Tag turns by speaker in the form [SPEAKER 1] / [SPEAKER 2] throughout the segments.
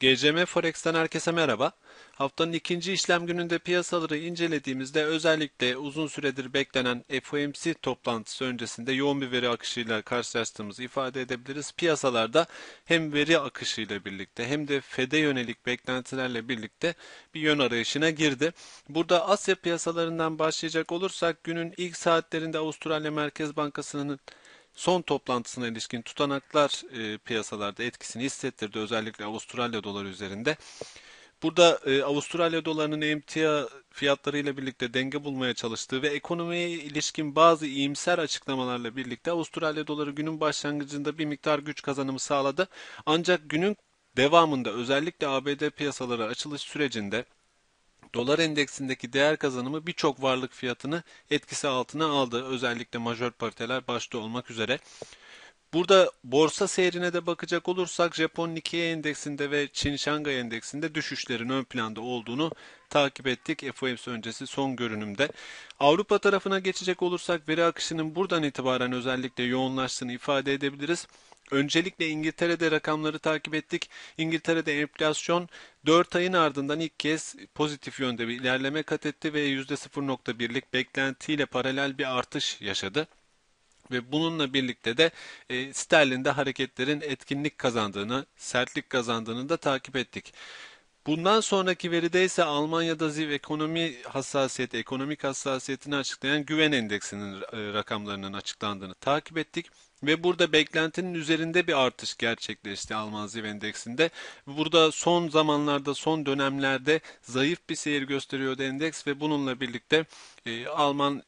[SPEAKER 1] GCM Forex'ten herkese merhaba. Haftanın ikinci işlem gününde piyasaları incelediğimizde özellikle uzun süredir beklenen FOMC toplantısı öncesinde yoğun bir veri akışıyla karşılaştığımızı ifade edebiliriz. Piyasalarda hem veri akışıyla birlikte hem de FED'e yönelik beklentilerle birlikte bir yön arayışına girdi. Burada Asya piyasalarından başlayacak olursak günün ilk saatlerinde Avustralya Merkez Bankası'nın Son toplantısına ilişkin tutanaklar e, piyasalarda etkisini hissettirdi. Özellikle Avustralya doları üzerinde. Burada e, Avustralya dolarının emtia fiyatlarıyla birlikte denge bulmaya çalıştığı ve ekonomiye ilişkin bazı iyimser açıklamalarla birlikte Avustralya doları günün başlangıcında bir miktar güç kazanımı sağladı. Ancak günün devamında özellikle ABD piyasaları açılış sürecinde Dolar endeksindeki değer kazanımı birçok varlık fiyatını etkisi altına aldı. Özellikle majör pariteler başta olmak üzere. Burada borsa seyrine de bakacak olursak Japon Nikkei endeksinde ve Çin Şangay endeksinde düşüşlerin ön planda olduğunu takip ettik FOMC öncesi son görünümde. Avrupa tarafına geçecek olursak veri akışının buradan itibaren özellikle yoğunlaştığını ifade edebiliriz. Öncelikle İngiltere'de rakamları takip ettik. İngiltere'de enflasyon 4 ayın ardından ilk kez pozitif yönde bir ilerleme kat etti ve %0.1'lik beklentiyle paralel bir artış yaşadı ve bununla birlikte de e, sterlinde hareketlerin etkinlik kazandığını, sertlik kazandığını da takip ettik. Bundan sonraki veride ise Almanya'da ziv ekonomi hassasiyeti, ekonomik hassasiyetini açıklayan güven endeksinin e, rakamlarının açıklandığını takip ettik. Ve burada beklentinin üzerinde bir artış gerçekleşti Alman ZIV endeksinde. Burada son zamanlarda, son dönemlerde zayıf bir seyir gösteriyordu endeks ve bununla birlikte e, Alman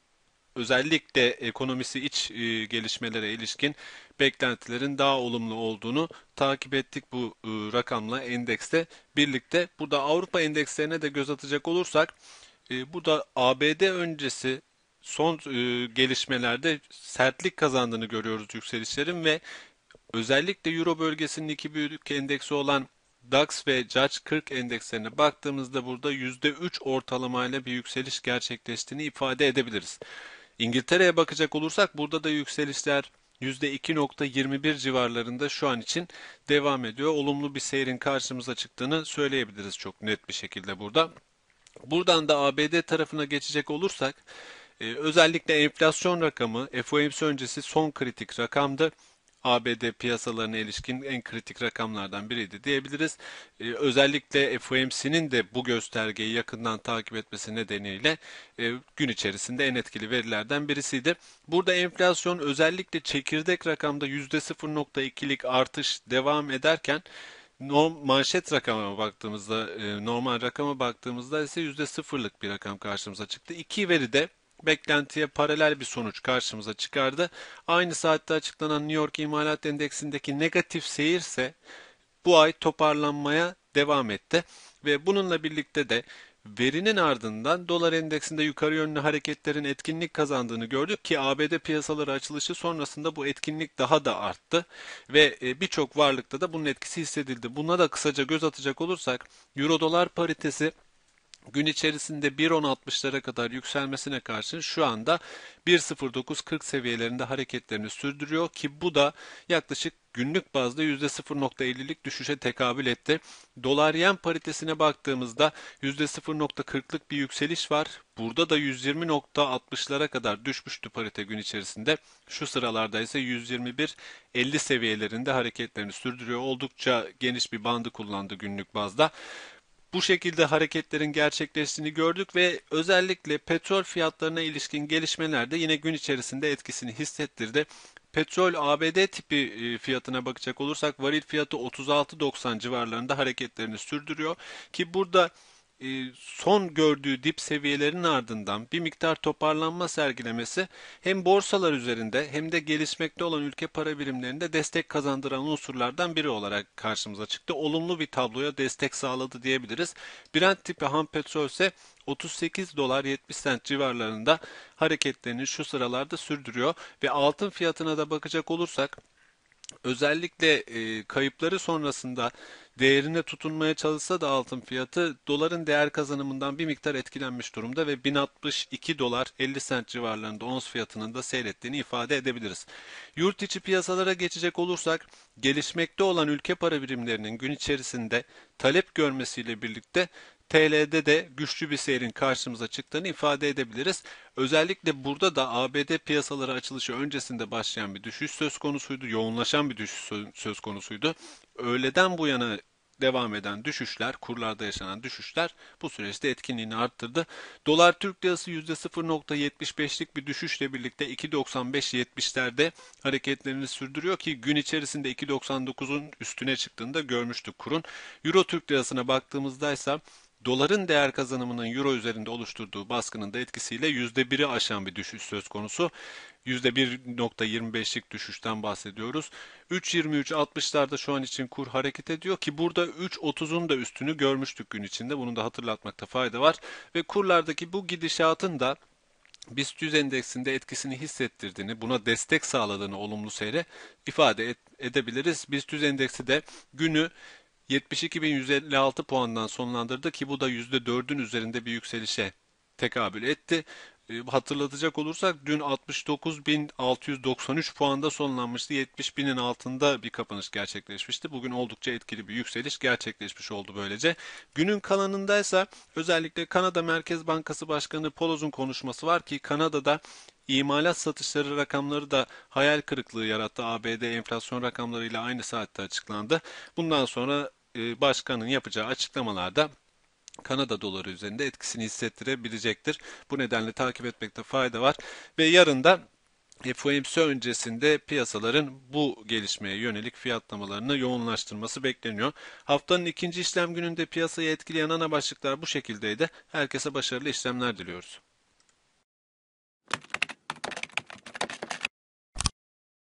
[SPEAKER 1] özellikle ekonomisi iç e, gelişmelere ilişkin beklentilerin daha olumlu olduğunu takip ettik bu e, rakamla endekste birlikte. Burada Avrupa endekslerine de göz atacak olursak e, da ABD öncesi son e, gelişmelerde sertlik kazandığını görüyoruz yükselişlerin ve özellikle Euro bölgesinin iki büyük endeksi olan DAX ve CAC 40 endekslerine baktığımızda burada %3 ortalamayla bir yükseliş gerçekleştiğini ifade edebiliriz. İngiltere'ye bakacak olursak burada da yükselişler %2.21 civarlarında şu an için devam ediyor. Olumlu bir seyrin karşımıza çıktığını söyleyebiliriz çok net bir şekilde burada. Buradan da ABD tarafına geçecek olursak e, özellikle enflasyon rakamı FOMC öncesi son kritik rakamdı. ABD piyasalarına ilişkin en kritik rakamlardan biriydi diyebiliriz. Ee, özellikle FOMC'nin de bu göstergeyi yakından takip etmesi nedeniyle e, gün içerisinde en etkili verilerden birisiydi. Burada enflasyon özellikle çekirdek rakamda %0.2'lik artış devam ederken norm, manşet rakama baktığımızda, e, normal rakama baktığımızda ise %0'lık bir rakam karşımıza çıktı. İki veri de beklentiye paralel bir sonuç karşımıza çıkardı. Aynı saatte açıklanan New York İmalat Endeksindeki negatif seyirse bu ay toparlanmaya devam etti ve bununla birlikte de verinin ardından dolar endeksinde yukarı yönlü hareketlerin etkinlik kazandığını gördük ki ABD piyasaları açılışı sonrasında bu etkinlik daha da arttı ve e, birçok varlıkta da bunun etkisi hissedildi. Buna da kısaca göz atacak olursak euro dolar paritesi Gün içerisinde 1.10.60'lara kadar yükselmesine karşın şu anda 1.09.40 seviyelerinde hareketlerini sürdürüyor ki bu da yaklaşık günlük bazda %0.50'lik düşüşe tekabül etti. Dolar yen paritesine baktığımızda %0.40'lık bir yükseliş var. Burada da 120.60'lara kadar düşmüştü parite gün içerisinde. Şu sıralarda ise 121.50 seviyelerinde hareketlerini sürdürüyor. Oldukça geniş bir bandı kullandı günlük bazda bu şekilde hareketlerin gerçekleştiğini gördük ve özellikle petrol fiyatlarına ilişkin gelişmeler de yine gün içerisinde etkisini hissettirdi. Petrol ABD tipi e, fiyatına bakacak olursak varil fiyatı 36.90 civarlarında hareketlerini sürdürüyor ki burada e, son gördüğü dip seviyelerin ardından bir miktar toparlanma sergilemesi hem borsalar üzerinde hem de gelişmekte olan ülke para birimlerinde destek kazandıran unsurlardan biri olarak karşımıza çıktı. Olumlu bir tabloya destek sağladı diyebiliriz. Brent tipi ham petrol ise 38 dolar 70 cent civarlarında hareketlerini şu sıralarda sürdürüyor ve altın fiyatına da bakacak olursak Özellikle e, kayıpları sonrasında değerine tutunmaya çalışsa da altın fiyatı doların değer kazanımından bir miktar etkilenmiş durumda ve 1062 dolar 50 sent civarlarında ons fiyatının da seyrettiğini ifade edebiliriz. Yurt içi piyasalara geçecek olursak gelişmekte olan ülke para birimlerinin gün içerisinde talep görmesiyle birlikte TL'de de güçlü bir seyrin karşımıza çıktığını ifade edebiliriz. Özellikle burada da ABD piyasaları açılışı öncesinde başlayan bir düşüş söz konusuydu. Yoğunlaşan bir düşüş söz konusuydu. Öğleden bu yana devam eden düşüşler, kurlarda yaşanan düşüşler bu süreçte etkinliğini arttırdı. Dolar Türk Lirası %0.75'lik bir düşüşle birlikte 2.95-70'lerde hareketlerini sürdürüyor ki gün içerisinde 2.99'un üstüne çıktığında görmüştük kurun. Euro Türk Lirası'na baktığımızda ise Doların değer kazanımının euro üzerinde oluşturduğu baskının da etkisiyle %1'i aşan bir düşüş söz konusu. %1.25'lik düşüşten bahsediyoruz. 3.23.60'larda şu an için kur hareket ediyor ki burada 3.30'un da üstünü görmüştük gün içinde. Bunu da hatırlatmakta fayda var. Ve kurlardaki bu gidişatın da BIST 100 endeksinde etkisini hissettirdiğini, buna destek sağladığını olumlu seyre ifade et, edebiliriz. BIST 100 endeksi de günü 72.156 puandan sonlandırdı ki bu da %4'ün üzerinde bir yükselişe tekabül etti. E, hatırlatacak olursak dün 69.693 puanda sonlanmıştı. 70.000'in altında bir kapanış gerçekleşmişti. Bugün oldukça etkili bir yükseliş gerçekleşmiş oldu böylece. Günün kalanındaysa özellikle Kanada Merkez Bankası Başkanı Poloz'un konuşması var ki Kanada'da İmalat satışları rakamları da hayal kırıklığı yarattı. ABD enflasyon rakamlarıyla aynı saatte açıklandı. Bundan sonra e, başkanın yapacağı açıklamalarda Kanada doları üzerinde etkisini hissettirebilecektir. Bu nedenle takip etmekte fayda var ve yarın da FOMC öncesinde piyasaların bu gelişmeye yönelik fiyatlamalarını yoğunlaştırması bekleniyor. Haftanın ikinci işlem gününde piyasayı etkileyen ana başlıklar bu şekildeydi. Herkese başarılı işlemler diliyoruz.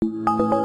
[SPEAKER 1] Müzik